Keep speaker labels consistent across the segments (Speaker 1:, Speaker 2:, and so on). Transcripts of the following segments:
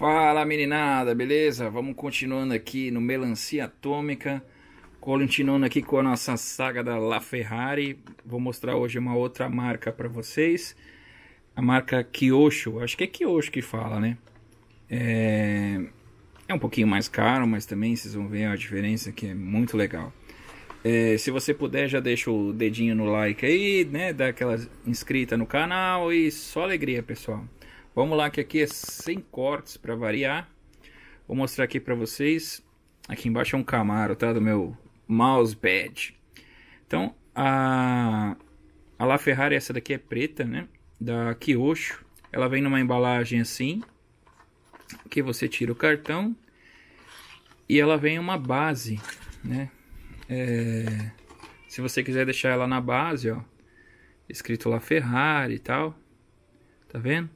Speaker 1: Fala meninada, beleza? Vamos continuando aqui no Melancia Atômica, continuando aqui com a nossa saga da La Ferrari. Vou mostrar hoje uma outra marca para vocês, a marca Kyosho, acho que é Kyosho que fala, né? É... é um pouquinho mais caro, mas também vocês vão ver a diferença que é muito legal. É, se você puder, já deixa o dedinho no like aí, né? Dá aquela inscrita no canal e só alegria, pessoal. Vamos lá, que aqui é sem cortes para variar. Vou mostrar aqui para vocês. Aqui embaixo é um Camaro, tá? Do meu mousepad. Então, a, a LaFerrari, essa daqui é preta, né? Da Kyosho. Ela vem numa embalagem assim, que você tira o cartão e ela vem uma base, né? É, se você quiser deixar ela na base, ó, escrito lá Ferrari e tal, tá vendo?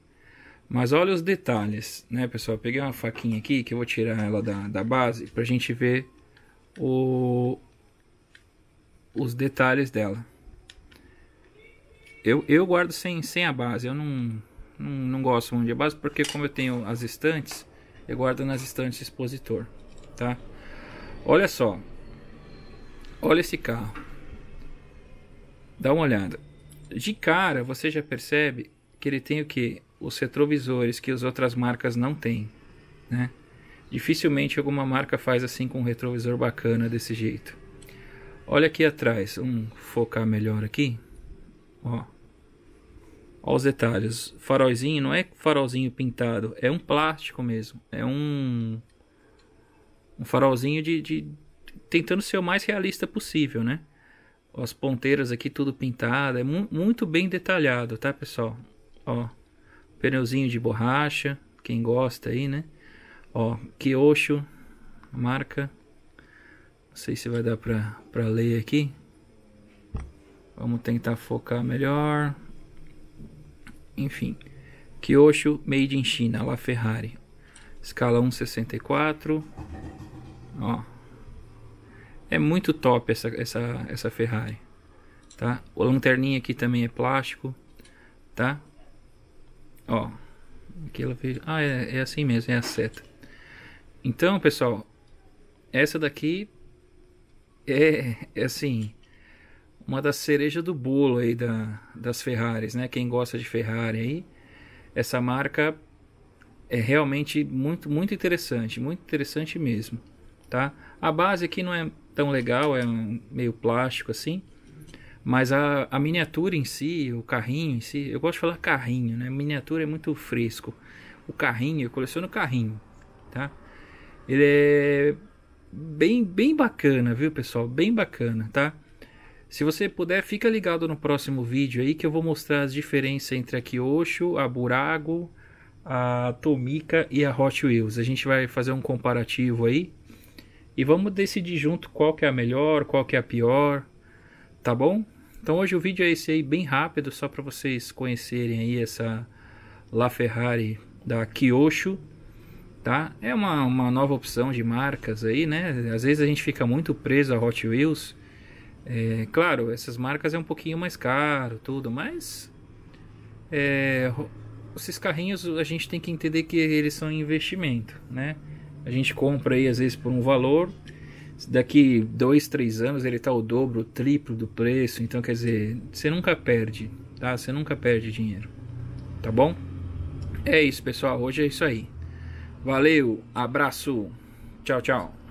Speaker 1: Mas olha os detalhes, né, pessoal? Eu peguei uma faquinha aqui que eu vou tirar ela da, da base pra gente ver o, os detalhes dela. Eu, eu guardo sem, sem a base, eu não, não, não gosto muito de base porque como eu tenho as estantes, eu guardo nas estantes expositor, tá? Olha só, olha esse carro, dá uma olhada. De cara você já percebe que ele tem o que? os retrovisores que as outras marcas não têm, né? Dificilmente alguma marca faz assim com um retrovisor bacana desse jeito. Olha aqui atrás, vamos focar melhor aqui. Ó. Olha os detalhes. Farolzinho não é farolzinho pintado, é um plástico mesmo. É um um farolzinho de, de tentando ser o mais realista possível, né? As ponteiras aqui tudo pintado, é mu muito bem detalhado, tá, pessoal? Ó pneuzinho de borracha, quem gosta aí, né? Ó, Kyosho, marca. Não sei se vai dar pra, pra ler aqui. Vamos tentar focar melhor. Enfim, Kyosho Made in China, La Ferrari. Escala 1,64. Ó. É muito top essa, essa, essa Ferrari, tá? A lanterninha aqui também é plástico, tá? Ó, aqui ela veio. Ah, é, é assim mesmo, é a seta. Então, pessoal, essa daqui é, é assim uma das cerejas do bolo aí da, das Ferraris, né? Quem gosta de Ferrari aí, essa marca é realmente muito muito interessante, muito interessante mesmo, tá? A base aqui não é tão legal, é um meio plástico assim, mas a, a miniatura em si, o carrinho em si, eu gosto de falar carrinho, né? Miniatura é muito fresco. O carrinho, eu coleciono carrinho, tá? Ele é bem, bem bacana, viu, pessoal? Bem bacana, tá? Se você puder, fica ligado no próximo vídeo aí que eu vou mostrar as diferenças entre a Kyosho, a Burago, a Tomica e a Hot Wheels. A gente vai fazer um comparativo aí e vamos decidir junto qual que é a melhor, qual que é a pior, tá bom? Então hoje o vídeo é esse aí bem rápido, só para vocês conhecerem aí essa LaFerrari da Kyosho, tá? É uma, uma nova opção de marcas aí, né? Às vezes a gente fica muito preso a Hot Wheels. É, claro, essas marcas é um pouquinho mais caro, tudo, mas é, esses carrinhos a gente tem que entender que eles são investimento, né? A gente compra aí às vezes por um valor daqui dois, três anos ele está o dobro, o triplo do preço. Então, quer dizer, você nunca perde, tá? Você nunca perde dinheiro, tá bom? É isso, pessoal. Hoje é isso aí. Valeu, abraço, tchau, tchau.